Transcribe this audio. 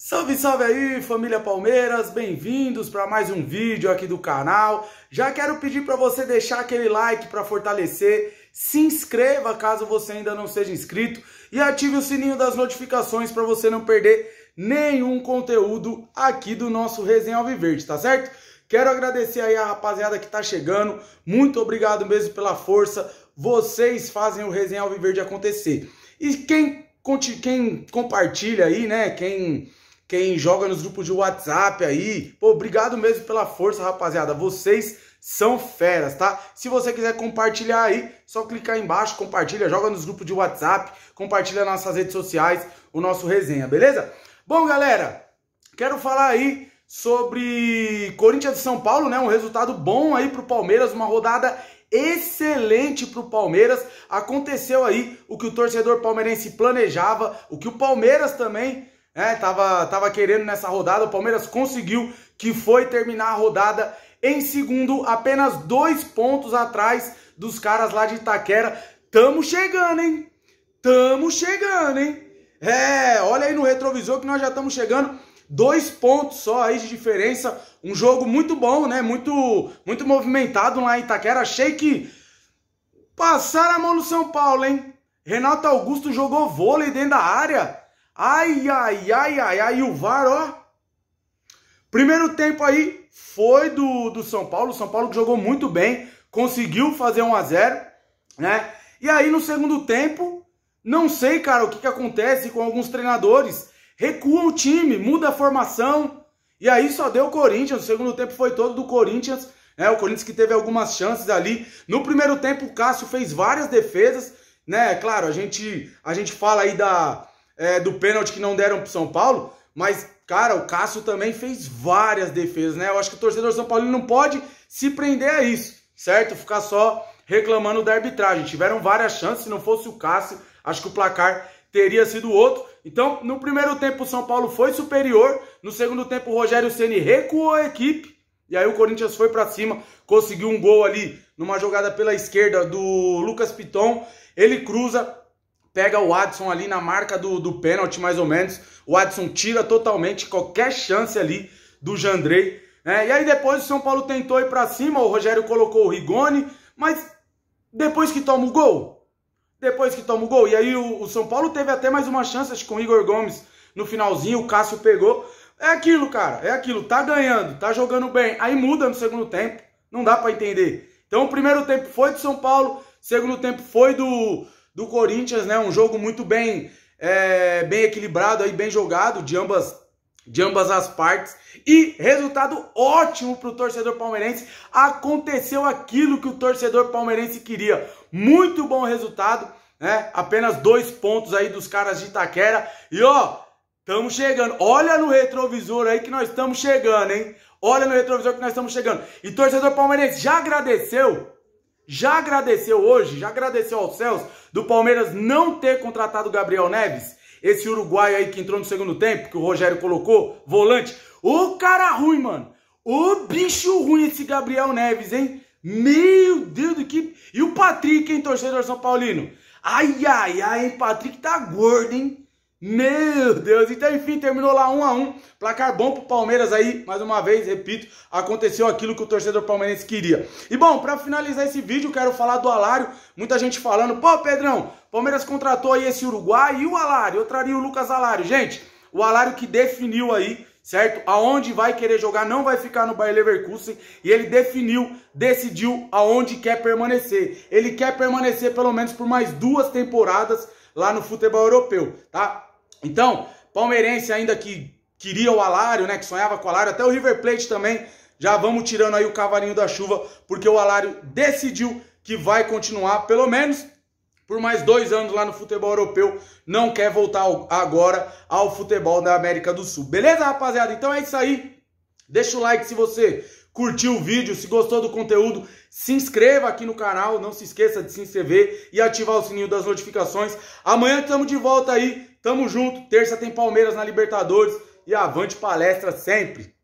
Salve, salve aí, família Palmeiras, bem-vindos para mais um vídeo aqui do canal. Já quero pedir para você deixar aquele like para fortalecer, se inscreva caso você ainda não seja inscrito e ative o sininho das notificações para você não perder nenhum conteúdo aqui do nosso Resenha Alviverde, tá certo? Quero agradecer aí a rapaziada que está chegando, muito obrigado mesmo pela força, vocês fazem o Resenha Alviverde acontecer. E quem, quem compartilha aí, né, quem quem joga nos grupos de WhatsApp aí. Pô, obrigado mesmo pela força, rapaziada. Vocês são feras, tá? Se você quiser compartilhar aí, só clicar aí embaixo, compartilha, joga nos grupos de WhatsApp, compartilha nas nossas redes sociais o nosso resenha, beleza? Bom, galera, quero falar aí sobre Corinthians de São Paulo, né? Um resultado bom aí pro Palmeiras, uma rodada excelente para o Palmeiras. Aconteceu aí o que o torcedor palmeirense planejava, o que o Palmeiras também né? Tava, tava querendo nessa rodada, o Palmeiras conseguiu, que foi terminar a rodada em segundo, apenas dois pontos atrás dos caras lá de Itaquera. Tamo chegando, hein? Tamo chegando, hein? É, olha aí no retrovisor que nós já estamos chegando. Dois pontos só aí de diferença. Um jogo muito bom, né? Muito, muito movimentado lá em Itaquera. Achei que passaram a mão no São Paulo, hein? Renato Augusto jogou vôlei dentro da área. Ai, ai, ai, ai, ai, e o VAR, ó. Primeiro tempo aí foi do, do São Paulo. O São Paulo jogou muito bem, conseguiu fazer 1 a 0 né? E aí no segundo tempo, não sei, cara, o que, que acontece com alguns treinadores. Recua o time, muda a formação. E aí só deu o Corinthians. O segundo tempo foi todo do Corinthians. Né? O Corinthians que teve algumas chances ali. No primeiro tempo, o Cássio fez várias defesas. Né? Claro, a gente, a gente fala aí da, é, do pênalti que não deram pro São Paulo, mas, cara, o Cássio também fez várias defesas, né? Eu acho que o torcedor São Paulo não pode se prender a isso, certo? Ficar só reclamando da arbitragem. Tiveram várias chances, se não fosse o Cássio, acho que o placar teria sido outro. Então, no primeiro tempo, o São Paulo foi superior. No segundo tempo, o Rogério Ceni recuou a equipe. E aí o Corinthians foi para cima, conseguiu um gol ali numa jogada pela esquerda do Lucas Piton. Ele cruza, pega o Adson ali na marca do, do pênalti, mais ou menos. O Adson tira totalmente qualquer chance ali do Jandrei. Né? E aí depois o São Paulo tentou ir para cima, o Rogério colocou o Rigoni, mas depois que toma o gol, depois que toma o gol, e aí o, o São Paulo teve até mais uma chance acho, com o Igor Gomes no finalzinho, o Cássio pegou. É aquilo, cara, é aquilo, tá ganhando, tá jogando bem, aí muda no segundo tempo, não dá para entender. Então o primeiro tempo foi do São Paulo, segundo tempo foi do, do Corinthians, né? Um jogo muito bem, é, bem equilibrado, aí, bem jogado de ambas de ambas as partes. E resultado ótimo para o torcedor palmeirense. Aconteceu aquilo que o torcedor palmeirense queria. Muito bom resultado, né? Apenas dois pontos aí dos caras de Itaquera. E ó, estamos chegando. Olha no retrovisor aí que nós estamos chegando, hein? Olha no retrovisor que nós estamos chegando. E torcedor palmeirense já agradeceu já agradeceu hoje, já agradeceu aos céus do Palmeiras não ter contratado o Gabriel Neves? Esse uruguaio aí que entrou no segundo tempo, que o Rogério colocou, volante. O cara ruim, mano. O bicho ruim esse Gabriel Neves, hein? Meu Deus do que... E o Patrick, hein, torcedor São Paulino? Ai, ai, ai, hein, Patrick tá gordo, hein? Meu Deus! Então, enfim, terminou lá 1 um a 1 um. Placar bom pro Palmeiras aí, mais uma vez, repito, aconteceu aquilo que o torcedor palmeirense queria. E bom, para finalizar esse vídeo, quero falar do Alário. Muita gente falando, pô, Pedrão, Palmeiras contratou aí esse Uruguai e o Alário. Eu traria o Lucas Alário. Gente, o Alário que definiu aí certo? Aonde vai querer jogar, não vai ficar no Bayer Leverkusen, e ele definiu, decidiu aonde quer permanecer. Ele quer permanecer pelo menos por mais duas temporadas lá no futebol europeu, tá? Então, palmeirense ainda que queria o Alário, né, que sonhava com o Alário, até o River Plate também, já vamos tirando aí o cavalinho da chuva, porque o Alário decidiu que vai continuar, pelo menos por mais dois anos lá no futebol europeu, não quer voltar agora ao futebol da América do Sul. Beleza, rapaziada? Então é isso aí. Deixa o like se você curtiu o vídeo, se gostou do conteúdo, se inscreva aqui no canal, não se esqueça de se inscrever e ativar o sininho das notificações. Amanhã estamos de volta aí Tamo junto. Terça tem Palmeiras na Libertadores. E avante palestra sempre.